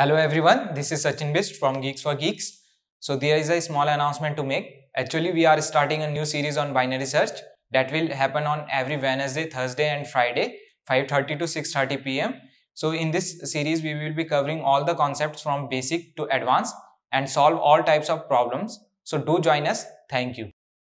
Hello everyone, this is Sachin Bist from Geeks for Geeks. So there is a small announcement to make. Actually, we are starting a new series on binary search that will happen on every Wednesday, Thursday and Friday, 5.30 to 6.30 pm. So in this series, we will be covering all the concepts from basic to advanced and solve all types of problems. So do join us. Thank you.